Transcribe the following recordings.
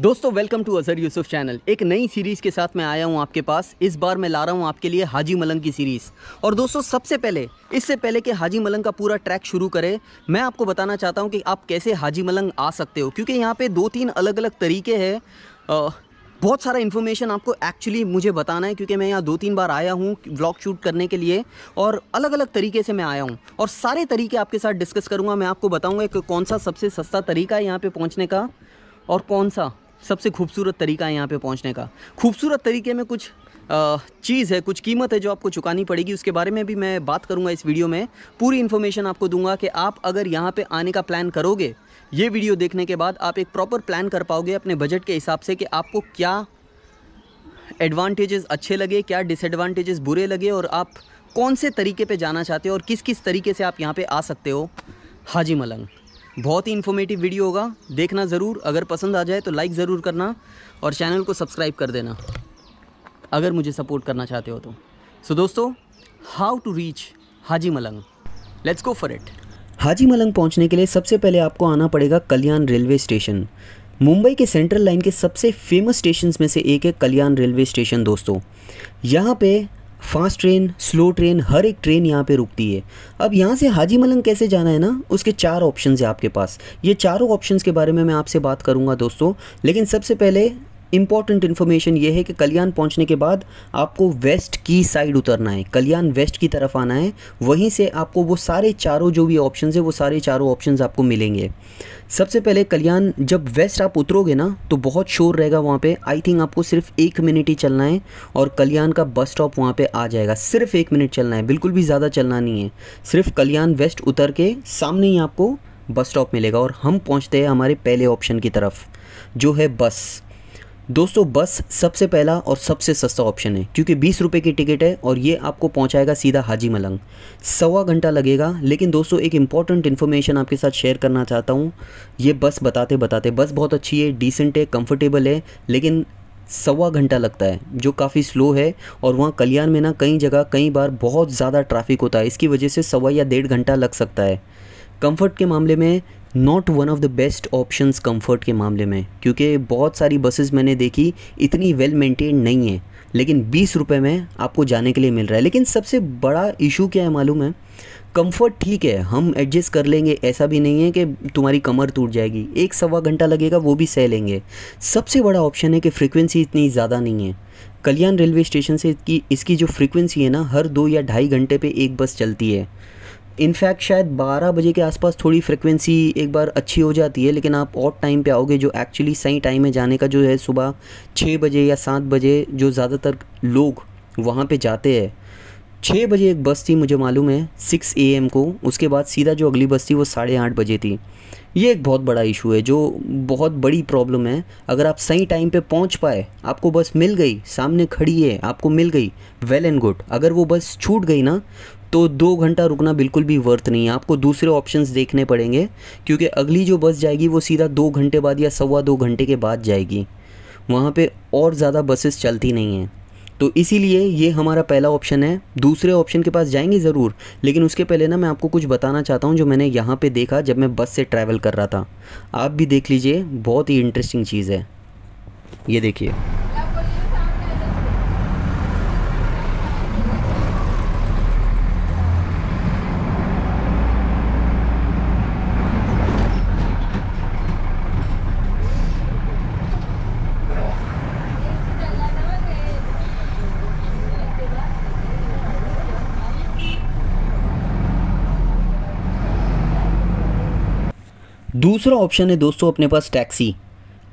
दोस्तों welcome to Azhar Yusuf channel एक नई सीरीज़ के साथ मैं आया हूं आपके पास इस बार मैं ला रहा हूं आपके लिए हाजी मलंग की सीरीज़ और दोस्तों सबसे पहले इससे पहले कि हाजी मलंग का पूरा ट्रैक शुरू करें मैं आपको बताना चाहता हूं कि आप कैसे हाजी मलंग आ सकते हो क्योंकि यहाँ पे दो तीन अलग अलग तरीके हैं बहुत सारा इन्फॉर्मेशन आपको एक्चुअली मुझे बताना है क्योंकि मैं यहाँ दो तीन बार आया हूँ व्लॉग शूट करने के लिए और अलग अलग तरीके से मैं आया हूँ और सारे तरीके आपके साथ डिस्कस करूँगा मैं आपको बताऊँगा कि कौन सा सबसे सस्ता तरीका है यहाँ पर पहुँचने का और कौन सा सबसे खूबसूरत तरीका है यहाँ पे पहुँचने का खूबसूरत तरीके में कुछ चीज़ है कुछ कीमत है जो आपको चुकानी पड़ेगी उसके बारे में भी मैं बात करूँगा इस वीडियो में पूरी इन्फॉर्मेशन आपको दूंगा कि आप अगर यहाँ पे आने का प्लान करोगे ये वीडियो देखने के बाद आप एक प्रॉपर प्लान कर पाओगे अपने बजट के हिसाब से कि आपको क्या एडवांटेजेस अच्छे लगे क्या डिसएडवांटेजेस बुरे लगे और आप कौन से तरीके पे जाना चाहते हो और किस किस तरीके से आप यहाँ पे आ सकते हो हाजी मलंग बहुत ही इन्फॉर्मेटिव वीडियो होगा देखना ज़रूर अगर पसंद आ जाए तो लाइक ज़रूर करना और चैनल को सब्सक्राइब कर देना अगर मुझे सपोर्ट करना चाहते हो तो सो so, दोस्तों how to reach Haji Malang let's go for it Haji Malang पहुंचने के लिए सबसे पहले आपको आना पड़ेगा कल्याण रेलवे स्टेशन मुंबई के सेंट्रल लाइन के सबसे फेमस स्टेशन में से एक है कल्याण रेलवे स्टेशन दोस्तों यहाँ पे फास्ट ट्रेन स्लो ट्रेन हर एक ट्रेन यहाँ पे रुकती है अब यहाँ से हाजी मलंग कैसे जाना है ना उसके चार ऑप्शन है आपके पास ये चारों ऑप्शंस के बारे में मैं आपसे बात करूँगा दोस्तों लेकिन सबसे पहले इंपॉर्टेंट इन्फॉर्मेशन ये है कि कल्याण पहुंचने के बाद आपको वेस्ट की साइड उतरना है कल्याण वेस्ट की तरफ आना है वहीं से आपको वो सारे चारों जो भी ऑप्शन है वो सारे चारों ऑप्शन आपको मिलेंगे सबसे पहले कल्याण जब वेस्ट आप उतरोगे ना तो बहुत शोर रहेगा वहाँ पर आई थिंक आपको सिर्फ एक मिनट ही चलना है और कल्याण का बस स्टॉप वहाँ पर आ जाएगा सिर्फ एक मिनट चलना है बिल्कुल भी ज़्यादा चलना नहीं है सिर्फ कल्याण वेस्ट उतर के सामने ही आपको बस स्टॉप मिलेगा और हम पहुँचते हैं हमारे पहले ऑप्शन की तरफ जो है बस दोस्तों बस सबसे पहला और सबसे सस्ता ऑप्शन है क्योंकि बीस रुपये की टिकट है और ये आपको पहुंचाएगा सीधा हाजी मलंग सवा घंटा लगेगा लेकिन दोस्तों एक इंपॉर्टेंट इन्फॉर्मेशन आपके साथ शेयर करना चाहता हूँ ये बस बताते बताते बस बहुत अच्छी है डिसेंट है कंफर्टेबल है लेकिन सवा घंटा लगता है जो काफ़ी स्लो है और वहाँ कल्याण में ना कई जगह कई बार बहुत ज़्यादा ट्रैफिक होता है इसकी वजह से सवा या डेढ़ घंटा लग सकता है कम्फर्ट के मामले में not one of the best options comfort के मामले में क्योंकि बहुत सारी बसेस मैंने देखी इतनी वेल मेंटेन नहीं है लेकिन बीस रुपये में आपको जाने के लिए मिल रहा है लेकिन सबसे बड़ा इशू क्या है मालूम है कंफर्ट ठीक है हम एडजस्ट कर लेंगे ऐसा भी नहीं है कि तुम्हारी कमर टूट जाएगी एक सवा घंटा लगेगा वो भी सह लेंगे सबसे बड़ा ऑप्शन है कि फ्रीक्वेंसी इतनी ज़्यादा नहीं है कल्याण रेलवे स्टेशन से इसकी इसकी जो फ्रीक्वेंसी है ना हर दो या ढाई घंटे पे एक बस चलती है इनफैक्ट शायद 12 बजे के आसपास थोड़ी फ्रिक्वेंसी एक बार अच्छी हो जाती है लेकिन आप और टाइम पे आओगे जो एक्चुअली सही टाइम है जाने का जो है सुबह छः बजे या सात बजे जो ज़्यादातर लोग वहाँ पे जाते हैं छः बजे एक बस थी मुझे मालूम है सिक्स ए एम को उसके बाद सीधा जो अगली बस थी वो साढ़े आठ बजे थी ये एक बहुत बड़ा इशू है जो बहुत बड़ी प्रॉब्लम है अगर आप सही टाइम पे पहुंच पाए आपको बस मिल गई सामने खड़ी है आपको मिल गई वेल एंड गुड अगर वो बस छूट गई ना तो दो घंटा रुकना बिल्कुल भी वर्थ नहीं है आपको दूसरे ऑप्शंस देखने पड़ेंगे क्योंकि अगली जो बस जाएगी वो सीधा दो घंटे बाद या सवा दो घंटे के बाद जाएगी वहाँ पे और ज़्यादा बसेस चलती नहीं हैं तो इसीलिए ये हमारा पहला ऑप्शन है दूसरे ऑप्शन के पास जाएंगे ज़रूर लेकिन उसके पहले ना मैं आपको कुछ बताना चाहता हूँ जो मैंने यहाँ पर देखा जब मैं बस से ट्रैवल कर रहा था आप भी देख लीजिए बहुत ही इंटरेस्टिंग चीज़ है ये देखिए दूसरा ऑप्शन है दोस्तों अपने पास टैक्सी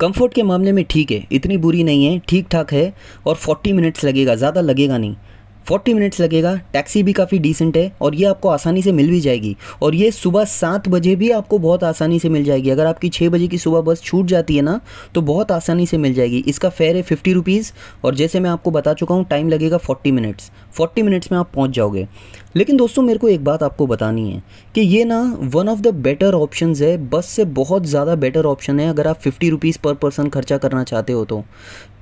कंफर्ट के मामले में ठीक है इतनी बुरी नहीं है ठीक ठाक है और 40 मिनट्स लगेगा ज़्यादा लगेगा नहीं 40 मिनट्स लगेगा टैक्सी भी काफ़ी डिसेंट है और ये आपको आसानी से मिल भी जाएगी और ये सुबह सात बजे भी आपको बहुत आसानी से मिल जाएगी अगर आपकी छः बजे की सुबह बस छूट जाती है ना तो बहुत आसानी से मिल जाएगी इसका फेयर है फिफ्टी रुपीज़ और जैसे मैं आपको बता चुका हूँ टाइम लगेगा फोर्टी मिनट्स फोर्टी मिनट्स में आप पहुँच जाओगे लेकिन दोस्तों मेरे को एक बात आपको बतानी है कि ये ना one of the better option है बस से बहुत ज़्यादा बेटर ऑप्शन है अगर आप फिफ्टी रुपीज़ पर पर्सन खर्चा करना चाहते हो तो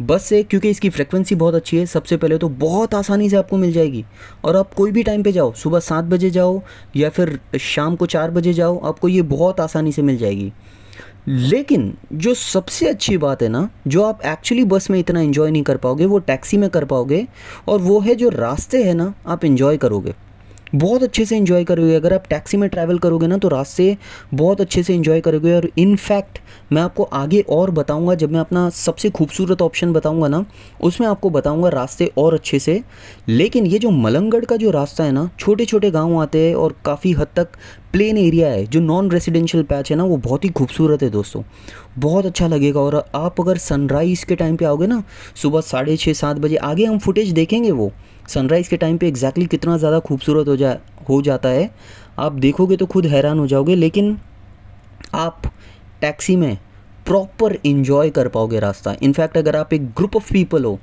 बस से क्योंकि इसकी फ्रिक्वेंसी बहुत अच्छी है सबसे पहले तो बहुत आसानी से आपको मिल जाएगी और आप कोई भी टाइम पर जाओ सुबह सात बजे जाओ या फिर शाम को चार बजे जाओ आपको ये बहुत आसानी से मिल जाएगी लेकिन जो सबसे अच्छी बात है ना जो आप एक्चुअली बस में इतना इन्जॉय नहीं कर पाओगे वो टैक्सी में कर पाओगे और वो है जो रास्ते हैं ना आप इन्जॉय करोगे बहुत अच्छे से इन्जॉय करोगे अगर आप टैक्सी में ट्रैवल करोगे ना तो रास्ते बहुत अच्छे से इन्जॉय करोगे और इनफैक्ट मैं आपको आगे और बताऊँगा जब मैं अपना सबसे खूबसूरत ऑप्शन बताऊँगा ना उसमें आपको बताऊँगा रास्ते और अच्छे से लेकिन ये जो मलंगढ़ का जो रास्ता है ना छोटे छोटे गाँव आते हैं और काफ़ी हद तक प्लेन एरिया है जो नॉन रेजिडेंशियल पैच है ना वो बहुत ही खूबसूरत है दोस्तों बहुत अच्छा लगेगा और आप अगर सनराइज़ के टाइम पर आओगे ना सुबह साढ़े छः सात बजे आगे हम फुटेज देखेंगे वो सनराइज़ के टाइम पे एग्जैक्टली कितना ज़्यादा खूबसूरत हो जा हो जाता है आप देखोगे तो खुद हैरान हो जाओगे लेकिन आप टैक्सी में प्रॉपर इन्जॉय कर पाओगे रास्ता इनफैक्ट अगर आप एक ग्रुप ऑफ पीपल हो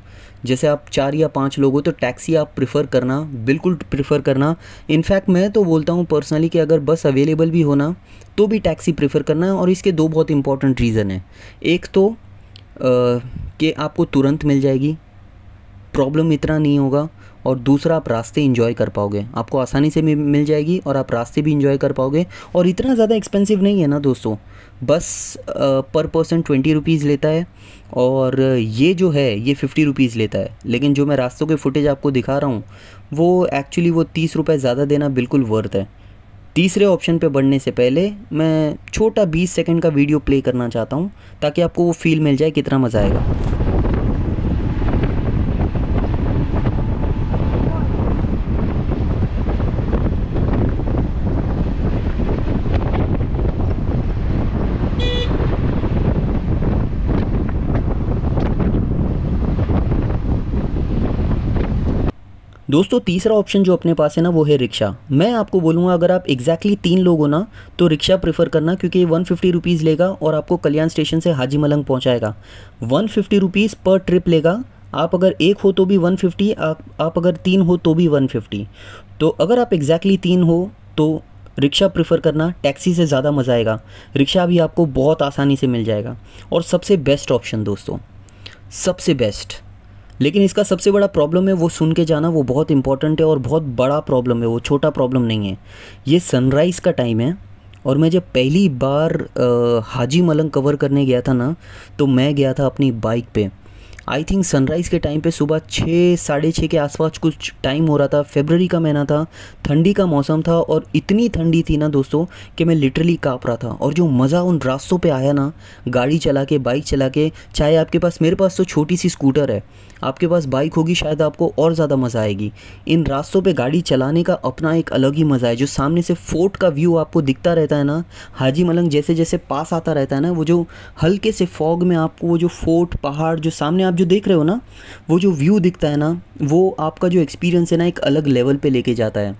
जैसे आप चार या पाँच लोग हो तो टैक्सी आप प्रिफ़र करना बिल्कुल प्रिफ़र करना इनफैक्ट मैं तो बोलता हूँ पर्सनली कि अगर बस अवेलेबल भी होना तो भी टैक्सी प्रिफ़र करना है और इसके दो बहुत इंपॉर्टेंट रीज़न हैं एक तो कि आपको तुरंत मिल जाएगी प्रॉब्लम इतना नहीं होगा और दूसरा आप रास्ते इंजॉय कर पाओगे आपको आसानी से मिल जाएगी और आप रास्ते भी इंजॉय कर पाओगे और इतना ज़्यादा एक्सपेंसिव नहीं है ना दोस्तों बस पर पर्सन ट्वेंटी रुपीज़ लेता है और ये जो है ये फिफ्टी रुपीज़ लेता है लेकिन जो मैं रास्तों के फुटेज आपको दिखा रहा हूँ वो एक्चुअली वो तीस रुपये ज़्यादा देना बिल्कुल वर्थ है तीसरे ऑप्शन पे बढ़ने से पहले मैं छोटा 20 सेकंड का वीडियो प्ले करना चाहता हूँ ताकि आपको वो फील मिल जाए कितना मज़ा आएगा दोस्तों तीसरा ऑप्शन जो अपने पास है ना वो है रिक्शा मैं आपको बोलूँगा अगर आप एग्जैक्टली तीन लोग हो ना तो रिक्शा प्रेफर करना क्योंकि वन फिफ्टी रुपीज़ लेगा और आपको कल्याण स्टेशन से हाजी मलंग पहुँचाएगा वन फिफ्टी रुपीज़ पर ट्रिप लेगा आप अगर एक हो तो भी वन फिफ्टी आप, आप अगर तीन हो तो भी वन फिफ्टी तो अगर आप एग्जैक्टली तीन हो तो रिक्शा प्रेफर करना टैक्सी से ज़्यादा मज़ा आएगा रिक्शा भी आपको बहुत आसानी से मिल जाएगा और सबसे बेस्ट ऑप्शन दोस्तों सबसे बेस्ट लेकिन इसका सबसे बड़ा प्रॉब्लम है वो सुन के जाना वो बहुत इंपॉर्टेंट है और बहुत बड़ा प्रॉब्लम है वो छोटा प्रॉब्लम नहीं है ये सनराइज़ का टाइम है और मैं जब पहली बार आ, हाजी मलंग कवर करने गया था ना तो मैं गया था अपनी बाइक पे आई थिंक सनराइज़ के टाइम पे सुबह छः साढ़े छः के आसपास कुछ टाइम हो रहा था फेबररी का महीना था ठंडी का मौसम था और इतनी ठंडी थी ना दोस्तों कि मैं लिटरली काँप रहा था और जो मज़ा उन रास्तों पर आया ना गाड़ी चला के बाइक चला के चाहे आपके पास मेरे पास तो छोटी सी स्कूटर है आपके पास बाइक होगी शायद आपको और ज़्यादा मज़ा आएगी इन रास्तों पर गाड़ी चलाने का अपना एक अलग ही मज़ा है जो सामने से फोर्ट का व्यू आपको दिखता रहता है ना हाजी मलंग जैसे जैसे पास आता रहता है ना वो जो हल्के से फॉग में आपको वो जो फोर्ट पहाड़ जो सामने आप जो देख रहे हो ना वो जो व्यू दिखता है ना वो आपका जो एक्सपीरियंस है ना एक अलग लेवल पे लेके जाता है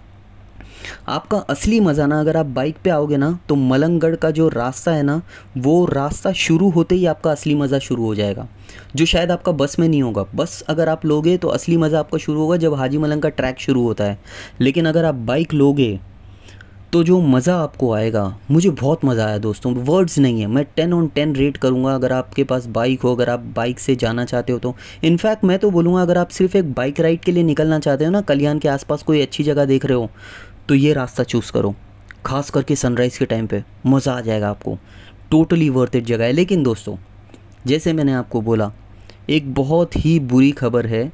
आपका असली मज़ा ना अगर आप बाइक पे आओगे ना तो मलंगगढ़ का जो रास्ता है ना वो रास्ता शुरू होते ही आपका असली मज़ा शुरू हो जाएगा जो शायद आपका बस में नहीं होगा बस अगर आप लोगे तो असली मज़ा आपका शुरू होगा जब हाजी मलंग का ट्रैक शुरू होता है लेकिन अगर आप बाइक लोगे तो जो मज़ा आपको आएगा मुझे बहुत मज़ा आया दोस्तों वर्ड्स नहीं है मैं टेन ऑन टेन रेट करूँगा अगर आपके पास बाइक हो अगर आप बाइक से जाना चाहते हो तो इनफैक्ट मैं तो बोलूँगा अगर आप सिर्फ एक बाइक राइड के लिए निकलना चाहते हो ना कल्याण के आसपास कोई अच्छी जगह देख रहे हो तो ये रास्ता चूज़ करो खास करके सनराइज़ के टाइम पर मज़ा आ जाएगा आपको टोटली वर्थ इट जगह है लेकिन दोस्तों जैसे मैंने आपको बोला एक बहुत ही बुरी खबर है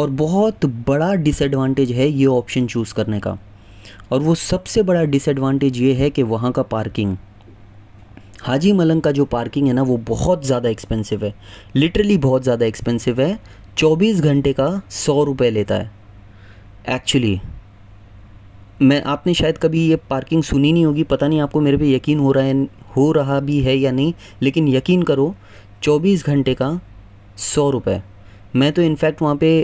और बहुत बड़ा डिसएडवांटेज है ये ऑप्शन चूज़ करने का और वो सबसे बड़ा डिसएडवांटेज ये है कि वहाँ का पार्किंग हाजी मलंग का जो पार्किंग है ना वो बहुत ज़्यादा एक्सपेंसिव है लिटरली बहुत ज़्यादा एक्सपेंसिव है चौबीस घंटे का सौ रुपये लेता है एक्चुअली मैं आपने शायद कभी ये पार्किंग सुनी नहीं होगी पता नहीं आपको मेरे पे यकीन हो रहा है हो रहा भी है या नहीं लेकिन यकीन करो 24 घंटे का सौ रुपये मैं तो इनफैक्ट वहाँ पे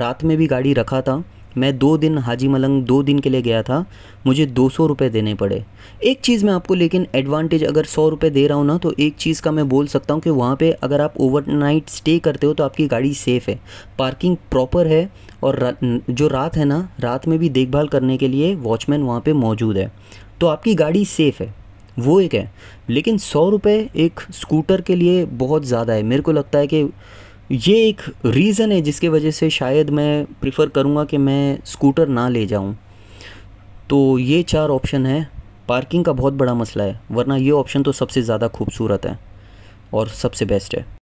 रात में भी गाड़ी रखा था मैं दो दिन हाजी मलंग दो दिन के लिए गया था मुझे दो सौ रुपये देने पड़े एक चीज़ मैं आपको लेकिन एडवांटेज अगर सौ रुपये दे रहा हूँ ना तो एक चीज़ का मैं बोल सकता हूँ कि वहाँ पे अगर आप ओवरनाइट स्टे करते हो तो आपकी गाड़ी सेफ़ है पार्किंग प्रॉपर है और रा, जो रात है ना रात में भी देखभाल करने के लिए वॉचमैन वहाँ पर मौजूद है तो आपकी गाड़ी सेफ़ है वो एक है लेकिन सौ रुपये एक स्कूटर के लिए बहुत ज़्यादा है मेरे को लगता है कि ये एक रीज़न है जिसके वजह से शायद मैं प्रिफ़र करूँगा कि मैं स्कूटर ना ले जाऊँ तो ये चार ऑप्शन है पार्किंग का बहुत बड़ा मसला है वरना ये ऑप्शन तो सबसे ज़्यादा खूबसूरत है और सबसे बेस्ट है